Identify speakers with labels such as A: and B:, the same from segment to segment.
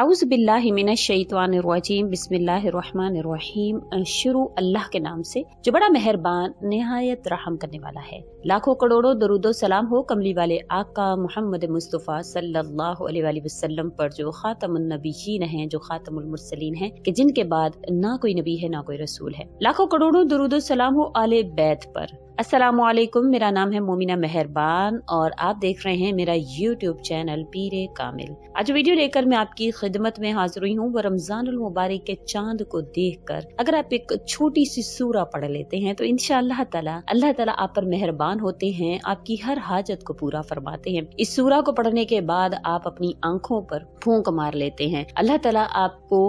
A: बिल्लामिन आउज़बिल्लिमिनशैतवानरजीम बिसमीम शुरू अल्लाह के नाम से जो बड़ा मेहरबान नहायत रहम करने वाला है लाखों करोड़ों दरुदो सलाम हो कमली वाले आका मोहम्मद मुस्तफ़ा सल्लल्लाहु अलैहि वसल्लम पर जो ख़ातमनबीन हैं जो ख़ातमसलिन हैं कि जिनके बाद ना कोई नबी है ना कोई रसूल है लाखों करोड़ों दरुदो सलाम हो आले बैत पर असलकुम मेरा नाम है मोमिना मेहरबान और आप देख रहे हैं मेरा यूट्यूब चैनल पीरे कामिल आज वीडियो लेकर मैं आपकी खिदमत में हाजिर हुई हूँ रमजान मुबारक के चांद को देख कर अगर आप एक छोटी सी सूरा पढ़ लेते हैं तो इनशाला ताला अल्लाह ताला आप पर मेहरबान होते हैं आपकी हर हाजत को पूरा फरमाते हैं इस सूरा को पढ़ने के बाद आप अपनी आंखों पर फूक मार लेते हैं अल्लाह तला आपको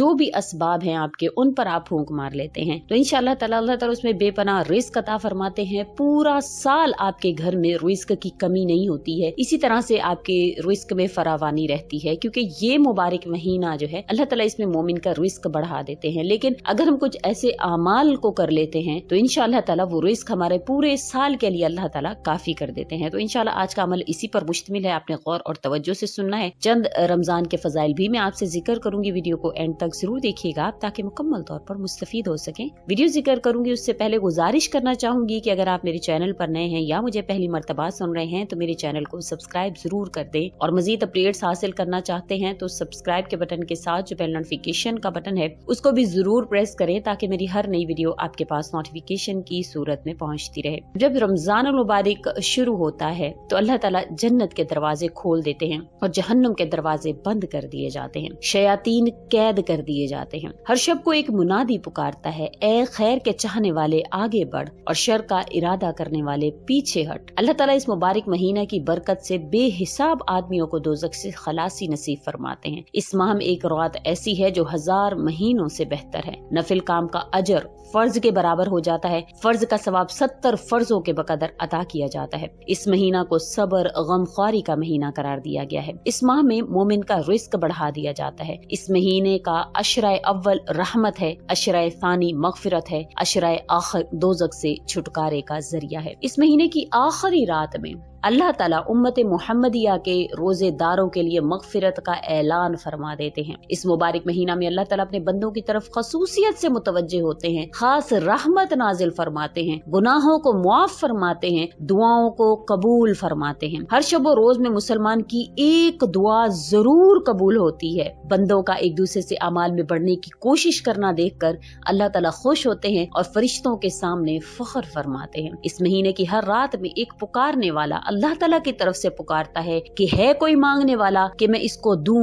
A: जो भी इसबाब है आपके उन पर आप फूंक मार लेते हैं तो इनशाला तला उसमें बेपना रिस्क अता फरमाते बनाते हैं पूरा साल आपके घर में रिस्क की कमी नहीं होती है इसी तरह से आपके रिस्क में फरावानी रहती है क्योंकि ये मुबारक महीना जो है अल्लाह तला इसमें मोमिन का रिस्क बढ़ा देते हैं लेकिन अगर हम कुछ ऐसे अमाल को कर लेते हैं तो इनशाला तला वो रिस्क हमारे पूरे साल के लिए अल्लाह तला काफी कर देते हैं तो इनशाला आज का अमल इसी पर मुश्तमिल है आपने गौर और तवज्जो से सुनना है चंद रमजान के फजाइल भी मैं आपसे जिक्र करूंगी वीडियो को एंड तक जरूर देखिएगा आप ताकि मुकम्मल तौर पर मुस्तफ़ हो सके वीडियो जिक्र करूंगी उससे पहले गुजारिश करना चाहूंगी कि अगर आप मेरे चैनल पर नए हैं या मुझे पहली मरतबा सुन रहे हैं तो मेरे चैनल को सब्सक्राइब जरूर कर दें और मजीद अपडेट्स हासिल करना चाहते हैं तो सब्सक्राइब के बटन के साथ जो बेल नोटिफिकेशन का बटन है उसको भी जरूर प्रेस करें ताकि मेरी हर नई वीडियो आपके पास नोटिफिकेशन की सूरत में पहुँचती रहे जब रमजान मुबारक शुरू होता है तो अल्लाह तला जन्नत के दरवाजे खोल देते हैं और जहन्नुम के दरवाजे बंद कर दिए जाते हैं शयातीन कैद कर दिए जाते हैं हर शब को एक मुनादी पुकारता है ए खैर के चाहने वाले आगे बढ़ और शर का का इरादा करने वाले पीछे हट अल्लाह ताला इस मुबारक महीने की बरकत से बेहिसाब आदमियों को दोजक से खलासी नसीब फरमाते हैं इस माह में एक रात ऐसी है जो हजार महीनों से बेहतर है नफिल काम का अजर फर्ज के बराबर हो जाता है फर्ज का सवाब सत्तर फर्जों के बकदर अदा किया जाता है इस महीना को सबर गमख्वारी का महीना करार दिया गया है इस माह में मोमिन का रिस्क बढ़ा दिया जाता है इस महीने का अशराय अव्वल रहमत है अशराय थानी मगफरत है अशराय आखिर दोजक से छुटकारा सितारे का जरिया है इस महीने की आखिरी रात में अल्लाह ताला उम्मत मोहम्मदिया के रोज़ेदारों के लिए मगफिरत का ऐलान फरमा देते हैं इस मुबारक महीना में अल्लाह ताला अपने बंदों की तरफ खसूसियत से मुतवजह होते हैं खास रहमत नाजिल फरमाते हैं गुनाहों को मुआफ फरमाते हैं दुआओं को कबूल फरमाते हैं हर शब रोज में मुसलमान की एक दुआ जरूर कबूल होती है बंदों का एक दूसरे से अमाल में बढ़ने की कोशिश करना देख कर अल्लाह तला खुश होते हैं और फरिश्तों के सामने फख्र फरमाते हैं इस महीने की हर रात में एक पुकारने वाला अल्लाह तला की तरफ से पुकारता है कि है कोई मांगने वाला कि मैं इसको दूं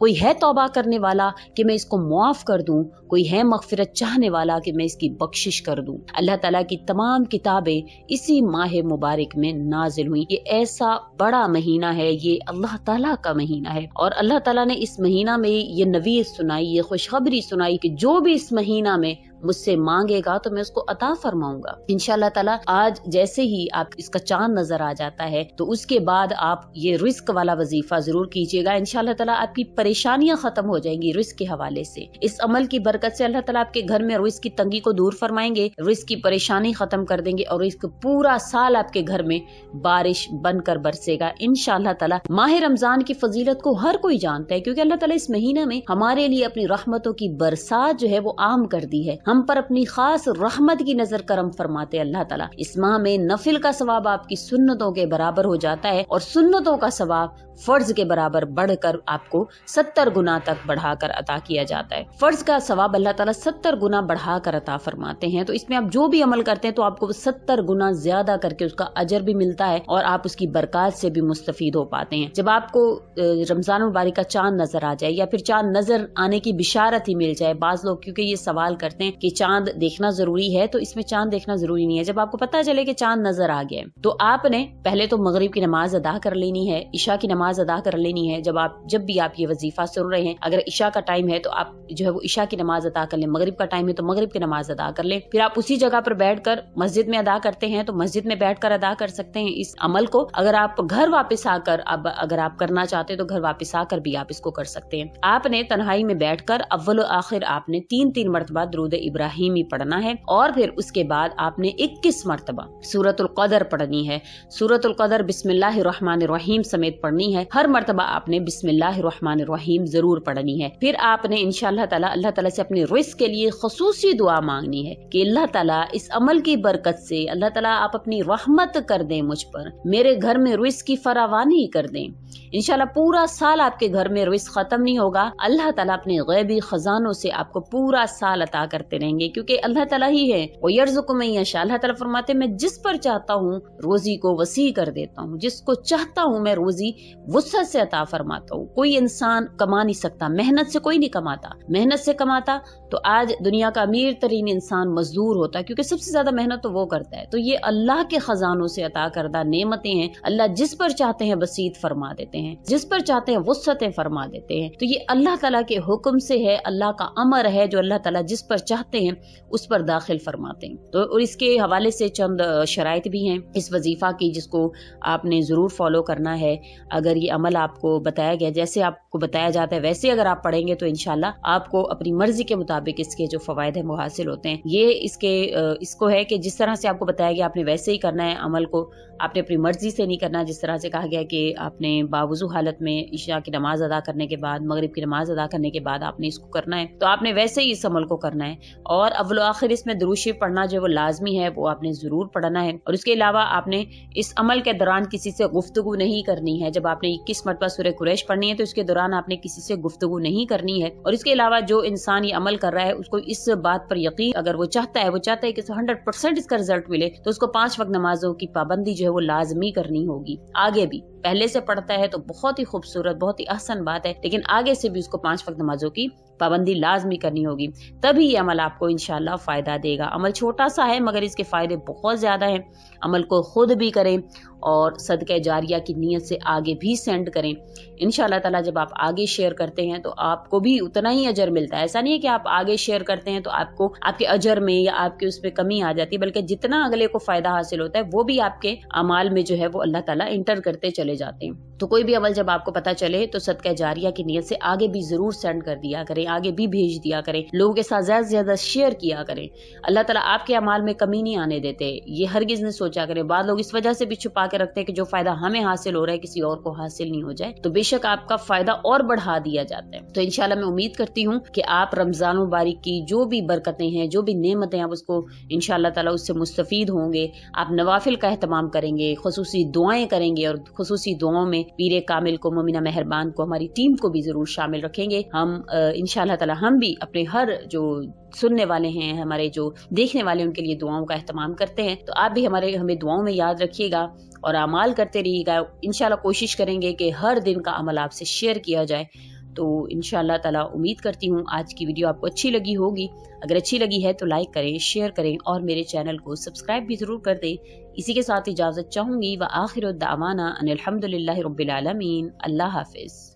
A: कोई है तोबा करने वाला कि मैं इसको मुआफ़ कर दूं कोई है मगफरत चाहने वाला कि मैं इसकी बख्शिश कर दूं अल्लाह ताला की तमाम किताबें इसी माह मुबारक में नाजिल हुई ये ऐसा बड़ा महीना है ये अल्लाह ताला का महीना है और अल्लाह ताला ने इस महीना में ये नवीद सुनाई ये खुशखबरी सुनाई कि जो भी इस महीना में मुझसे मांगेगा तो मैं उसको अता फरमाऊंगा इनशाला तला आज जैसे ही आप इसका चांद नजर आ जाता है तो उसके बाद आप ये रिस्क वाला वजीफा जरूर कीजिएगा इनशाला तला आपकी परेशानियां खत्म हो जाएंगी रिस्क के हवाले से इस अमल की बरकत से अल्लाह तला आपके घर में रिस्क की तंगी को दूर फरमाएंगे रिस्क की परेशानी खत्म कर देंगे और रिस्क पूरा साल आपके घर में बारिश बनकर बरसेगा इन तला माह रमजान की फजीलत को हर कोई जानता है क्योंकि अल्लाह तला इस महीने में हमारे लिए अपनी रहमतों की बरसात जो है वो आम कर दी है हम पर अपनी खास रहमत की नजर करम फरमाते अल्लाह ताला इस माह में नफिल का सवाब आपकी सुन्नतों के बराबर हो जाता है और सुन्नतों का सवाब फर्ज के बराबर बढ़कर आपको सत्तर गुना तक बढ़ाकर अता किया जाता है फर्ज का सवाब अल्लाह ताला सत्तर गुना बढ़ाकर अता फरमाते हैं तो इसमें आप जो भी अमल करते हैं तो आपको सत्तर गुना ज्यादा करके उसका अजर भी मिलता है और आप उसकी बरकत से भी मुस्तफ़ हो पाते हैं जब आपको रमजान मुबारक का चांद नजर आ जाए या फिर चांद नजर आने की बिशारत ही मिल जाए बाज लोग क्योंकि ये सवाल करते हैं कि चांद देखना जरूरी है तो इसमें चांद देखना जरूरी नहीं है जब आपको पता चले कि चांद नजर आ गया तो आपने पहले तो मगरब की नमाज अदा कर लेनी है ईशा की नमाज अदा कर लेनी है जब आप जब भी आप ये वजीफा सुन रहे हैं अगर ईशा का टाइम है तो आप जो है वो ईशा की नमाज अदा कर लें मगरब का टाइम है तो मगरब की नमाज अदा कर लें फिर आप उसी जगह पर बैठ कर मस्जिद में अदा करते हैं तो मस्जिद में बैठ कर अदा कर सकते हैं इस अमल को अगर आप घर वापस आकर अब अगर आप करना चाहते हैं तो घर वापस आकर भी आप इसको कर सकते हैं आपने तनहाई में बैठ कर अव्वल आखिर आपने तीन तीन मरतबा दरूद इब्राहिमी पढ़ना है और फिर उसके बाद आपने इक्कीस मरतबा सूरतुल कदर पढ़नी है सूरतुल कदर बिस्मिल्लाम समेत पढ़नी है हर मरतबा आपने बिस्मिल्लाम जरूर पढ़नी है फिर आपने इनशाला ताला अल्लाह ताला से अपने रिस्क के लिए खसूसी दुआ मांगनी है की अल्लाह तला इस अमल की बरकत ऐसी अल्लाह तला आप अपनी रहमत कर दे मुझ पर मेरे घर में रुस की फरावानी कर दें इनशाला पूरा साल आपके घर में रिस्क खत्म नहीं होगा अल्लाह तला अपने गैबी खजानों से आपको पूरा साल अता करते रहेंगे क्योंकि अल्लाह तला ही है वो यर्जुकुम यशा अल्लाह तला फरमाते मैं जिस पर चाहता हूँ रोजी को वसी कर देता हूँ जिसको चाहता हूँ मैं रोजी वसत से अता फरमाता हूँ कोई इंसान कमा नहीं सकता मेहनत से कोई नहीं कमाता मेहनत से कमाता तो आज दुनिया का अमीर तरीन इंसान मजदूर होता है क्योंकि सबसे ज्यादा मेहनत तो वो करता है तो ये अल्लाह के खजानों से अता करदा नियमतें हैं अल्लाह जिस पर चाहते हैं बसीत फरमा देते हैं जिस पर चाहते हैं वसतें फरमा देते हैं तो ये अल्लाह तला के हुक्म से है अल्लाह का अमर है जो अल्लाह तला जिस पर चाहते करते हैं उस पर दाखिल फरमाते हैं तो और इसके हवाले से चंद शराय भी हैं इस वजीफ़ा की जिसको आपने ज़रूर फॉलो करना है अगर ये अमल आपको बताया गया जैसे आपको बताया जाता है वैसे अगर आप पढ़ेंगे तो इनशाला आपको अपनी मर्जी के मुताबिक इसके जो फ़वाद है वो हासिल होते हैं ये इसके इसको है कि जिस तरह से आपको बताया गया आपने वैसे ही करना है अमल को आपने अपनी मर्जी से नहीं करना जिस तरह से कहा गया कि आपने बावजू हालत में ईशा की नमाज़ अदा करने के बाद मगरब की नमाज़ अदा करने के बाद आपने इसको करना है तो आपने वैसे ही इस अमल को करना है और अब आखिर इसमें दरूशी पढ़ना जो वो लाजमी है वो आपने ज़रूर पढ़ना है और उसके अलावा आपने इस अमल के दौरान किसी से गुफ्तु नहीं करनी है जब आपने इक्कीस मरतबा सूर्य कुरैश पढ़नी है तो इसके दौरान आपने किसी से गुफ्तु नहीं करनी है और इसके अलावा जो इंसान ये अमल कर रहा है उसको इस बात पर यकीन अगर वो चाहता है वो चाहता है कि हंड्रेड परसेंट इसका रिजल्ट मिले तो उसको पांच वक्त नमाजों की पाबंदी जो है वो लाजमी करनी होगी आगे भी पहले से पढ़ता है तो बहुत ही खूबसूरत बहुत ही आसान बात है लेकिन आगे से भी उसको पांच वक्त नमाजों की पाबंदी लाजमी करनी होगी तभी ये अमल आपको इनशाला फ़ायदा देगा अमल छोटा सा है मगर इसके फ़ायदे बहुत ज़्यादा है अमल को खुद भी करें और सदक जारिया की नीयत से आगे भी सेंड करें इन ताला जब आप आगे शेयर करते हैं तो आपको भी उतना ही अजर मिलता है ऐसा नहीं है कि आप आगे शेयर करते हैं तो आपको आपके अजर में या आपके उस पर कमी आ जाती है बल्कि जितना अगले को फायदा हासिल होता है वो भी आपके अमाल में जो है वो अल्लाह ताला इंटर करते चले जाते हैं तो कोई भी अमल जब आपको पता चले तो सदका जारिया की नीयत से आगे भी जरूर सेंड कर दिया करें आगे भी भेज दिया करें लोगों के साथ ज्यादा से ज्यादा शेयर किया करें अल्लाह तला आपके अमाल में कमी नहीं आने देते ये हरगिज ने सोचा करें बाद लोग इस वजह से भी छुपा के रखते हैं कि जो फायदा हमें हासिल हो रहा है किसी और को हासिल नहीं हो जाए तो बेशक आपका फायदा और बढ़ा दिया जाता है तो इनशाला मैं उम्मीद करती हूँ कि आप रमजान मुबारक की जो भी बरकतें हैं जो भी नियमतें आप उसको इनशाला तला उससे मुस्तफ़ होंगे आप नवाफिल का अहतमाम करेंगे खसूसी दुआएं करेंगे और खसूसी दुआओं में पीर कामिल को ममिना मेहरबान को हमारी टीम को भी जरूर शामिल रखेंगे हम इन तला हम भी अपने हर जो सुनने वाले हैं हमारे जो देखने वाले उनके लिए दुआओं का अहतमाम करते हैं तो आप भी हमारे हमें दुआओं में याद रखिएगा और अमाल करते रहिएगा इन कोशिश करेंगे कि हर दिन का अमल आपसे शेयर किया जाए तो इन तला उम्मीद करती हूँ आज की वीडियो आपको अच्छी लगी होगी अगर अच्छी लगी है तो लाइक करें शेयर करें और मेरे चैनल को सब्सक्राइब भी ज़रूर कर दें इसी के साथ इजाज़त चाहूँगी व आखिर दामाना अनिलहमदिल्ला रबालमीन अल्लाह हाफिज़